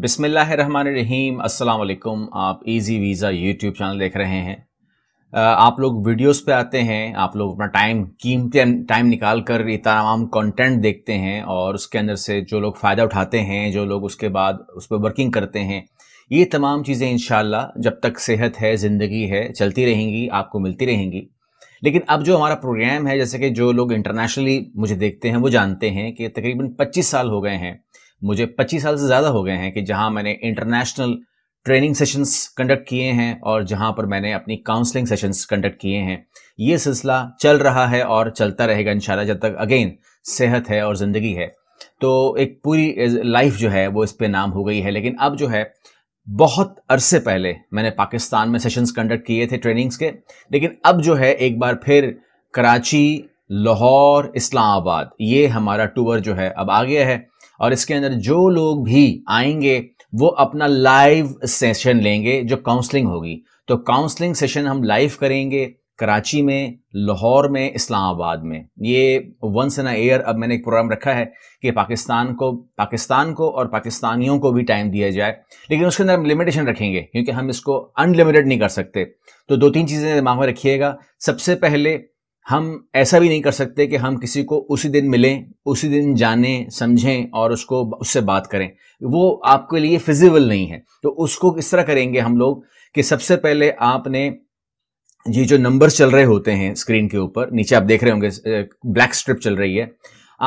बिसमीम असलकुम आप इजी वीज़ा यूट्यूब चैनल देख रहे हैं आप लोग वीडियोस पे आते हैं आप लोग अपना टाइम कीमती टाइम निकाल कर ये तमाम कंटेंट देखते हैं और उसके अंदर से जो लोग फ़ायदा उठाते हैं जो लोग उसके बाद उस पर वर्किंग करते हैं ये तमाम चीज़ें इन जब तक सेहत है ज़िंदगी है चलती रहेंगी आपको मिलती रहेंगी लेकिन अब जो हमारा प्रोग्राम है जैसे कि जो लोग इंटरनेशनली मुझे देखते हैं वो जानते हैं कि तकरीबन 25 साल हो गए हैं मुझे 25 साल से ज़्यादा हो गए हैं कि जहां मैंने इंटरनेशनल ट्रेनिंग सेशंस कंडक्ट किए हैं और जहां पर मैंने अपनी काउंसलिंग सेशंस कंडक्ट किए हैं ये सिलसिला चल रहा है और चलता रहेगा इंशाल्लाह जब तक अगेन सेहत है और ज़िंदगी है तो एक पूरी लाइफ जो है वो इस पर नाम हो गई है लेकिन अब जो है बहुत अरसे पहले मैंने पाकिस्तान में सेशंस कंडक्ट किए थे ट्रेनिंग्स के लेकिन अब जो है एक बार फिर कराची लाहौर इस्लामाबाद ये हमारा टूर जो है अब आ गया है और इसके अंदर जो लोग भी आएंगे वो अपना लाइव सेशन लेंगे जो काउंसलिंग होगी तो काउंसलिंग सेशन हम लाइव करेंगे कराची में लाहौर में इस्लामाबाद में ये वंस इन एयर अब मैंने एक प्रोग्राम रखा है कि पाकिस्तान को पाकिस्तान को और पाकिस्तानियों को भी टाइम दिया जाए लेकिन उसके अंदर हम लिमिटेशन रखेंगे क्योंकि हम इसको अनलिमिटेड नहीं कर सकते तो दो तीन चीज़ें दिमाग में रखिएगा सबसे पहले हम ऐसा भी नहीं कर सकते कि हम किसी को उसी दिन मिलें उसी दिन जाने समझें और उसको उससे बात करें वो आपके लिए फिजिबल नहीं है तो उसको किस तरह करेंगे हम लोग कि सबसे पहले आपने ये जो नंबर चल रहे होते हैं स्क्रीन के ऊपर नीचे आप देख रहे होंगे ब्लैक स्ट्रिप चल रही है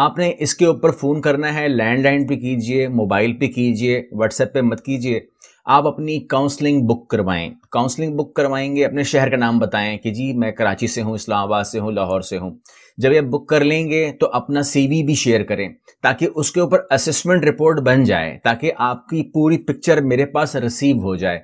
आपने इसके ऊपर फ़ोन करना है लैंडलाइन पे कीजिए मोबाइल पे कीजिए व्हाट्सएप पे मत कीजिए आप अपनी काउंसलिंग बुक करवाएं काउंसलिंग बुक करवाएंगे अपने शहर का नाम बताएं कि जी मैं कराची से हूँ इस्लामाबाद से हूँ लाहौर से हूँ जब ये बुक कर लेंगे तो अपना सीवी भी शेयर करें ताकि उसके ऊपर असेसमेंट रिपोर्ट बन जाए ताकि आपकी पूरी पिक्चर मेरे पास रिसीव हो जाए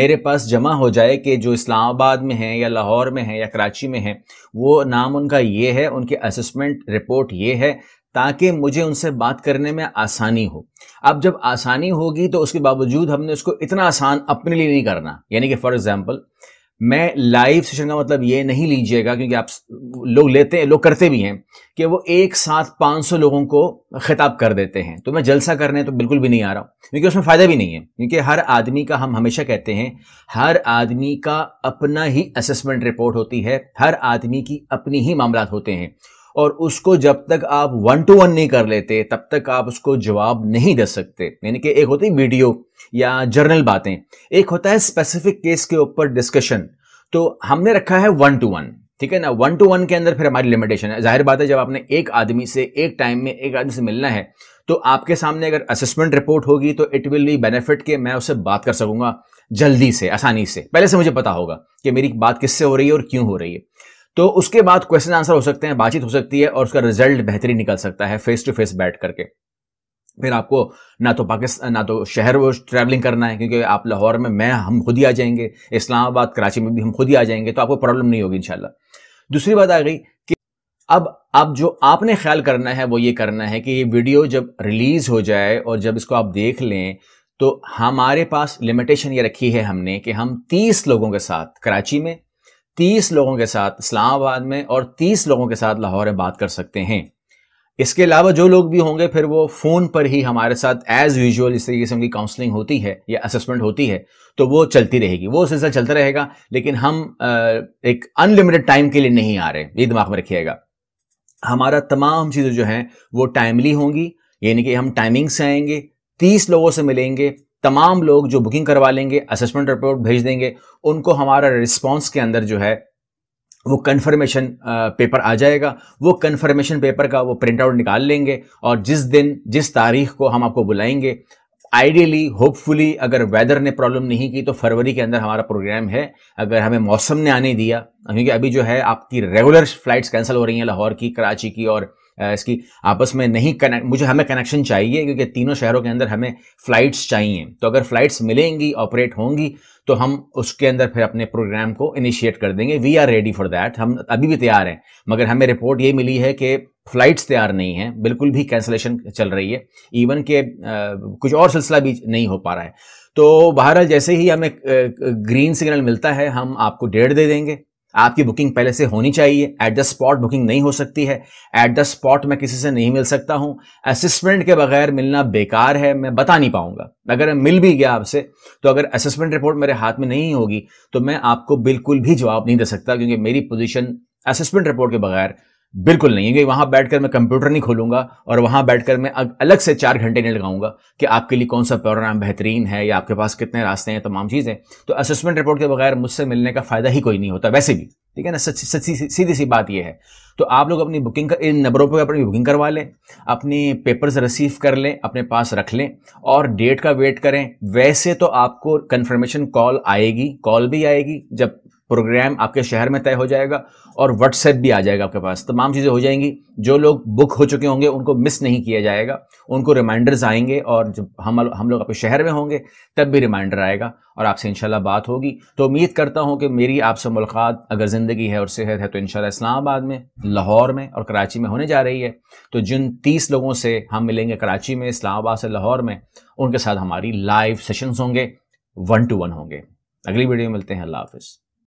मेरे पास जमा हो जाए कि जो इस्लामाबाद में है या लाहौर में है या कराची में है वो नाम उनका ये है उनकी असेसमेंट रिपोर्ट ये है ताकि मुझे उनसे बात करने में आसानी हो अब जब आसानी होगी तो उसके बावजूद हमने उसको इतना आसान अपने लिए नहीं करना यानी कि फॉर एग्जाम्पल मैं लाइव सेशन का मतलब ये नहीं लीजिएगा क्योंकि आप लोग लेते हैं लोग करते भी हैं कि वो एक साथ 500 लोगों को खिताब कर देते हैं तो मैं जलसा करने तो बिल्कुल भी नहीं आ रहा हूँ क्योंकि उसमें फ़ायदा भी नहीं है क्योंकि हर आदमी का हम हमेशा कहते हैं हर आदमी का अपना ही असेसमेंट रिपोर्ट होती है हर आदमी की अपनी ही मामला होते हैं और उसको जब तक आप वन टू वन नहीं कर लेते तब तक आप उसको जवाब नहीं दे सकते यानी कि एक होती है वीडियो या जर्नल बातें एक होता है स्पेसिफिक केस के ऊपर डिस्कशन तो हमने रखा है वन टू वन ठीक है ना वन टू वन के अंदर फिर हमारी लिमिटेशन है जाहिर बात है जब आपने एक आदमी से एक टाइम में एक आदमी से मिलना है तो आपके सामने अगर असेसमेंट रिपोर्ट होगी तो इट विल बी बेनिफिट के मैं उससे बात कर सकूंगा जल्दी से आसानी से पहले से मुझे पता होगा कि मेरी बात किससे हो रही है और क्यों हो रही है तो उसके बाद क्वेश्चन आंसर हो सकते हैं बातचीत हो सकती है और उसका रिजल्ट बेहतरीन निकल सकता है फेस टू फेस बैठ करके फिर आपको ना तो पाकिस्तान ना तो शहर वो ट्रैवलिंग करना है क्योंकि आप लाहौर में मैं हम खुद ही आ जाएंगे इस्लामाबाद कराची में भी हम खुद ही आ जाएंगे तो आपको प्रॉब्लम नहीं होगी इंशाल्लाह दूसरी बात आ गई कि अब अब जो आपने ख्याल करना है वो ये करना है कि ये वीडियो जब रिलीज़ हो जाए और जब इसको आप देख लें तो हमारे पास लिमिटेशन ये रखी है हमने कि हम तीस लोगों के साथ कराची में तीस लोगों के साथ इस्लामाबाद में और तीस लोगों के साथ लाहौर में बात कर सकते हैं इसके अलावा जो लोग भी होंगे फिर वो फ़ोन पर ही हमारे साथ एज़ यूजुअल इस तरीके से उनकी काउंसलिंग होती है या असेसमेंट होती है तो वो चलती रहेगी वो सिलसिला चलता रहेगा लेकिन हम एक अनलिमिटेड टाइम के लिए नहीं आ रहे ये दिमाग में रखिएगा हमारा तमाम चीज़ें जो हैं वो टाइमली होंगी यानी कि हम टाइमिंग से आएंगे तीस लोगों से मिलेंगे तमाम लोग जो बुकिंग करवा लेंगे असेसमेंट रिपोर्ट भेज देंगे उनको हमारा रिस्पॉन्स के अंदर जो है वो कन्फर्मेशन पेपर आ जाएगा वो कन्फर्मेशन पेपर का वो प्रिंट आउट निकाल लेंगे और जिस दिन जिस तारीख को हम आपको बुलाएंगे आइडियली होपफुली अगर वेदर ने प्रॉब्लम नहीं की तो फरवरी के अंदर हमारा प्रोग्राम है अगर हमें मौसम ने आने दिया क्योंकि अभी जो है आपकी रेगुलर फ्लाइट्स कैंसिल हो रही हैं लाहौर की कराची की और इसकी आपस में नहीं कनेक्ट मुझे हमें कनेक्शन चाहिए क्योंकि तीनों शहरों के अंदर हमें फ़्लाइट्स चाहिए तो अगर फ़्लाइट्स मिलेंगी ऑपरेट होंगी तो हम उसके अंदर फिर अपने प्रोग्राम को इनिशिएट कर देंगे we are ready for that हम अभी भी तैयार हैं मगर हमें रिपोर्ट ये मिली है कि फ़्लाइट्स तैयार नहीं हैं बिल्कुल भी कैंसलेशन चल रही है इवन के आ, कुछ और सिलसिला भी नहीं हो पा रहा है तो बहरहाल जैसे ही हमें ग्रीन सिग्नल मिलता है हम आपको डेट दे देंगे आपकी बुकिंग पहले से होनी चाहिए एट द स्पॉट बुकिंग नहीं हो सकती है एट द स्पॉट मैं किसी से नहीं मिल सकता हूं असिस्मेंट के बगैर मिलना बेकार है मैं बता नहीं पाऊंगा अगर मिल भी गया आपसे तो अगर असिस्मेंट रिपोर्ट मेरे हाथ में नहीं होगी तो मैं आपको बिल्कुल भी जवाब नहीं दे सकता क्योंकि मेरी पोजिशन असिस्मेंट रिपोर्ट के बगैर बिल्कुल नहीं है वहां बैठकर मैं कंप्यूटर नहीं खोलूंगा और वहां बैठकर मैं अलग से चार घंटे नहीं लगाऊंगा कि आपके लिए कौन सा प्रोग्राम बेहतरीन है या आपके पास कितने रास्ते हैं तमाम चीज़ें तो असेसमेंट रिपोर्ट के बगैर मुझसे मिलने का फायदा ही कोई नहीं होता वैसे भी ठीक है ना सच सच्ची सीधी सी बात यह है तो आप लोग अपनी बुकिंग कर, इन नंबरों पर अपनी बुकिंग करवा लें अपने पेपर्स रिसीव कर लें अपने पास रख लें और डेट का वेट करें वैसे तो आपको कन्फर्मेशन कॉल आएगी कॉल भी आएगी जब प्रोग्राम आपके शहर में तय हो जाएगा और व्हाट्सएप भी आ जाएगा आपके पास तमाम चीज़ें हो जाएंगी जो लोग बुक हो चुके होंगे उनको मिस नहीं किया जाएगा उनको रिमाइंडर्स आएंगे और जब हम हम लोग आपके शहर में होंगे तब भी रिमाइंडर आएगा और आपसे इंशाल्लाह बात होगी तो उम्मीद करता हूँ कि मेरी आपसे मुलाकात अगर ज़िंदगी है और सेहत है तो इन इस्लामाबाद में लाहौर में और कराची में होने जा रही है तो जिन तीस लोगों से हम मिलेंगे कराची में इस्लामाबाद से लाहौर में उनके साथ हमारी लाइव सेशंस होंगे वन टू वन होंगे अगली वीडियो में मिलते हैं अल्लाह हाफिज़